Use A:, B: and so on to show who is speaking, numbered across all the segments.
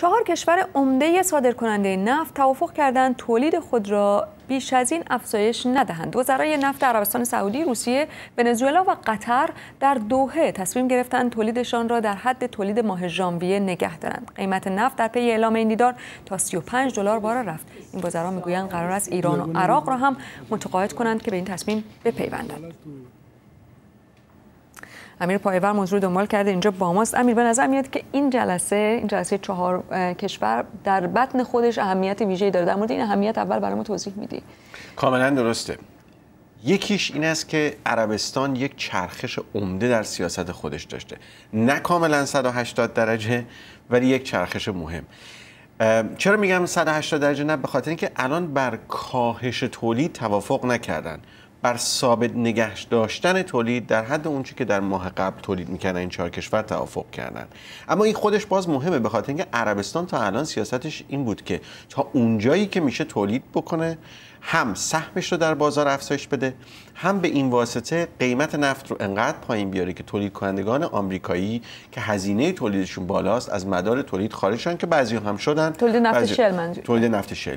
A: چهار کشور عمده صادرکننده نفت توافق کردند تولید خود را بیش از این افزایش ندهند. وزرای نفت عربستان سعودی، روسیه، ونزوئلا و قطر در دوحه تصمیم گرفتند تولیدشان را در حد تولید ماه ژانویه نگه دارند. قیمت نفت در پی اعلام این دیدار تا 35 دلار بالا رفت. این وزرا میگویند قرار است ایران و عراق را هم متقاعد کنند که به این تصمیم بپیوندند. امیر پایور موضوع رو دنبال کرده اینجا با ماست امیر به نظر میاد که این جلسه این جلسه چهار کشور در بطن خودش اهمیت ویژه‌ای داره در مورد این اهمیت اول برای ما توضیح میدی
B: کاملا درسته یکیش این است که عربستان یک چرخش عمده در سیاست خودش داشته نه کاملا 180 درجه ولی یک چرخش مهم چرا میگم 180 درجه نه به خاطر اینکه الان بر کاهش تولید توافق نکردن بر ثابت نگهش داشتن تولید در حد اونچه که در ماه قبل تولید میکردن این چهار کشور توافق کردن اما این خودش باز مهمه به خاطر اینکه عربستان تا الان سیاستش این بود که تا اونجایی که میشه تولید بکنه هم سهمش رو در بازار افزایش بده هم به این واسطه قیمت نفت رو انقدر پایین بیاره که تولید کنندگان آمریکایی که هزینه تولیدشون بالاست از مدار تولید خارج که بعضی هم شدن تولید نفت شل تولید نفت شل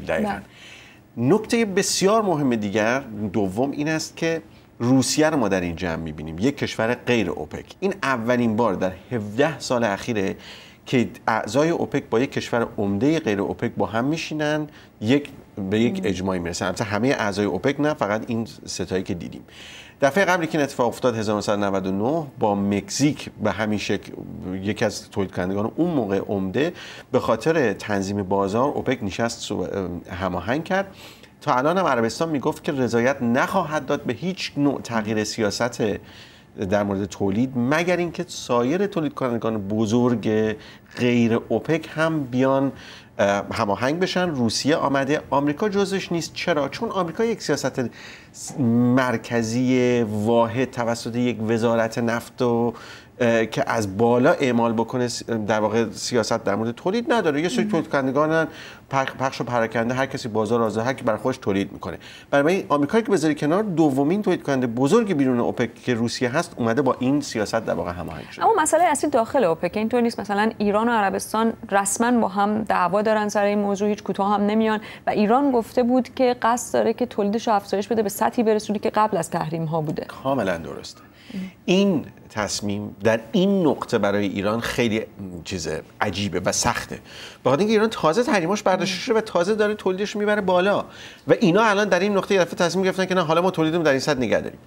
B: نکته بسیار مهم دیگر دوم این است که روسیه رو ما در این جمع میبینیم یک کشور غیر اوپک این اولین بار در 17 سال اخیره که اعضای اوپک با یک کشور عمده غیر اوپک با هم میشینن یک به یک اجماعی میرسه البته همه اعضای اوپک نه فقط این ستایی که دیدیم دفعه قبلی که این اتفاق افتاد 1999 با مکزیک به همین شکل یکی از تولید کنندگان اون موقع عمده به خاطر تنظیم بازار اوپک نشست هماهنگ کرد تا الان هم عربستان میگفت که رضایت نخواهد داد به هیچ نوع تغییر سیاست در مورد تولید مگر اینکه سایر تولید کنندگان بزرگ غیر اوپک هم بیان هماهنگ بشن روسیه آمده آمریکا جزش نیست چرا چون آمریکا یک سیاست مرکزی واحد توسط یک وزارت نفت و که از بالا اعمال بکنه در واقع سیاست در مورد تولید نداره یه سری تولید کنندگان پخش و پراکنده هر کسی بازار آزاد هر کی بر خودش تولید میکنه برای آمریکایی که بذاری کنار دومین تولید کننده بزرگ بیرون اوپک که روسیه هست اومده با این سیاست در واقع هماهنگ شده
A: اما مسئله اصلی داخل اوپک اینطور نیست مثلا ایران و عربستان رسما با هم دعوا دارن سر این موضوع هیچ کوتاه هم نمیان و ایران گفته بود که قصد داره که تولیدش افزایش بده به سطحی برسونه که قبل از تحریم ها بوده
B: کاملا درسته این تصمیم در این نقطه برای ایران خیلی چیز عجیبه و سخته با خاطر اینکه ایران تازه تحریماش برداشته شده و تازه داره تولیدش میبره بالا و اینا الان در این نقطه یه دفعه تصمیم گرفتن که نه حالا ما تولیدمون در این سطح نگه داریم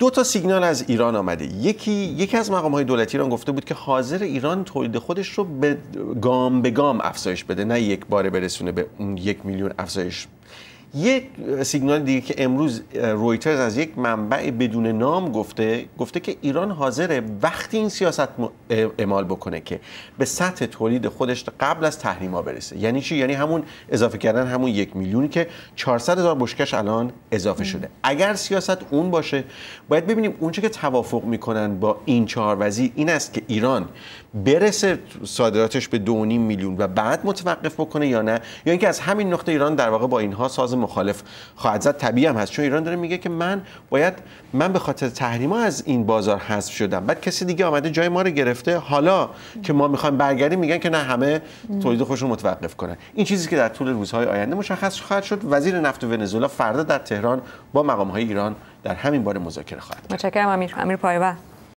B: دو تا سیگنال از ایران آمده یکی یکی از مقام های دولتی ایران گفته بود که حاضر ایران تولید خودش رو به گام به گام افزایش بده نه یک باره برسونه به اون یک میلیون افزایش یک سیگنال دیگه که امروز رویترز از یک منبع بدون نام گفته گفته که ایران حاضره وقتی این سیاست اعمال بکنه که به سطح تولید خودش قبل از تحریما برسه یعنی چی یعنی همون اضافه کردن همون یک میلیونی که 400 هزار بشکش الان اضافه شده اگر سیاست اون باشه باید ببینیم اونچه که توافق میکنن با این چهار وزی این است که ایران برسه صادراتش به 2.5 میلیون و بعد متوقف بکنه یا نه یا یعنی اینکه از همین نقطه ایران در واقع با اینها ساز مخالف خواهد زد طبیعی هم هست چون ایران داره میگه که من باید من به خاطر تحریما از این بازار حذف شدم بعد کسی دیگه آمده جای ما رو گرفته حالا که ما میخوایم برگردیم میگن که نه همه تولید خودشون متوقف کنن این چیزی که در طول روزهای آینده مشخص خواهد شد وزیر نفت ونزوئلا فردا در تهران با های ایران در همین باره مذاکره خواهد
A: متشکرم امیر امیر